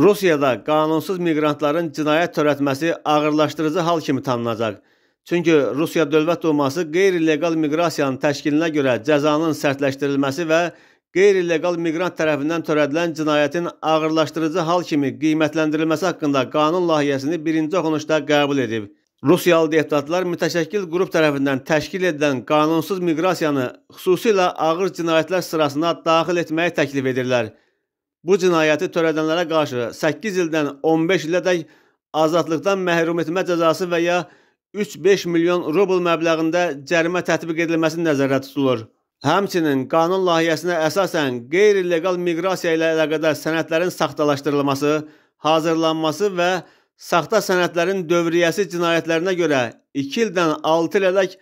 Rusiyada qanunsuz miqrantların cinayət törətməsi ağırlaşdırıcı hal kimi tanınacaq. Çünki Rusiya Dövlət Duması qeyri-legal miqrasiyanın təşkilinə görə cəzanın sərtləşdirilməsi və qeyri-legal miqrant tərəfindən törədilən cinayətin ağırlaşdırıcı hal kimi qiymətləndirilməsi haqqında qanun layihəsini birinci oxunuşda qəbul edib. Rusiyalı deputatlar mütəşəkkil qrup tərəfindən təşkil edilən qanunsuz miqrasiyanı xüsusilə ağır cinayətlər sırasına daxil etməyi təklif edirlər. Bu cinayəti törədənlərə qarşı 8 ildən 15 ilədək azadlıqdan məhrum etmə cəzası və ya 3-5 milyon rubl məbləğində cərimə tətbiq edilməsi nəzərdə tutulur. Həmçinin qanun layihəsinə əsasən qeyri-leqal miqrasiya ilə əlaqədar sənədlərin saxtalaşdırılması, hazırlanması və saxta sənədlərin dövriyyəsi cinayətlərinə görə 2 ildən 6 ilədək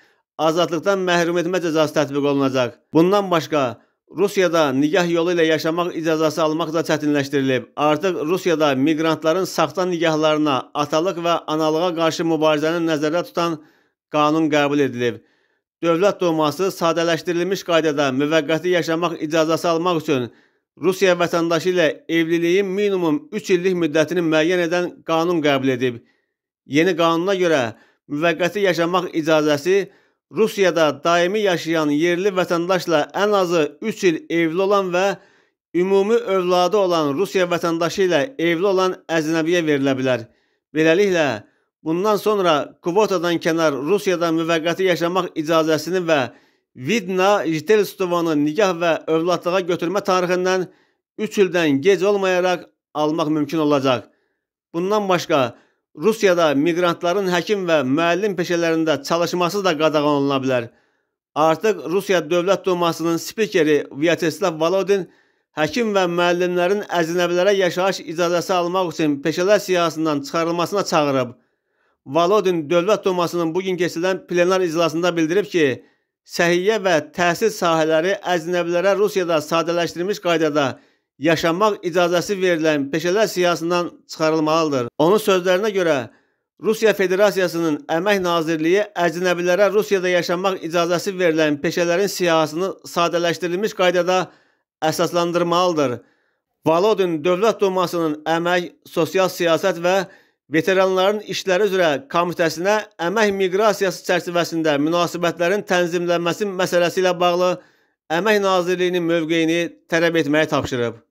azadlıqdan məhrum etmə cəzası tətbiq olunacaq. Bundan başqa Rusiyada nigah yolu ilə yaşamaq icazəsi almaq da çətinləşdirilib. Artıq Rusiyada miqrantların saxta nigahlarına, atalıq və analığa qarşı mübarizəni nəzərdə tutan qanun qəbul edilib. Dövlət Duması sadələşdirilmiş qaydada müvəqqəti yaşamaq icazəsi almaq üçün Rusiya vətəndaşı ilə evliliyin minimum 3 illik müddətini müəyyən edən qanun qəbul edib. Yeni qanuna görə müvəqqəti yaşamaq icazəsi Rusiyada daimi yaşayan yerli vətəndaşla ən azı 3 il evli olan və ümumi övladı olan Rusiya vətəndaşı ilə evli olan əcnəbiyə verilə bilər. Beləliklə, bundan sonra kvotadan kənar Rusiyada müvəqqəti yaşamaq icazəsini və Vidna Jitelstovanı nikah və övladlığa götürmə tarixindən 3 ildən gec olmayaraq almaq mümkün olacaq. Bundan başqa, Rusiyada miqrantların həkim və müəllim peşələrində çalışması da qadağan oluna bilər. Artıq Rusiya Dövlət Dumasının spikeri Vyacheslav Volodin həkim və müəllimlərin əcnəbilərə yaşayış icazəsi almaq üçün peşələr siyahısından çıxarılmasına çağırıb. Volodin Dövlət Dumasının bugün keçirilən plenar iclasında bildirib ki, səhiyyə və təhsil sahələri əcnəbilərə Rusiyada sadələşdirilmiş qaydada yaşamaq icazəsi verilən peşələr siyahısından çıxarılmalıdır. Onun sözlərinə görə Rusiya Federasiyasının Əmək Nazirliyi əcnəbilərə Rusiyada yaşamaq icazəsi verilən peşələrin siyahısını sadələşdirilmiş qaydada əsaslandırmalıdır. Valodin Dövlət Dumasının Əmək, Sosial Siyasət və Veteranların İşləri üzrə Komitəsinə əmək miqrasiyası çərçivəsində münasibətlərin tənzimlənməsi məsələsi ilə bağlı Əmək Nazirliyinin mövqeyini tələb etməyi tapşırıb.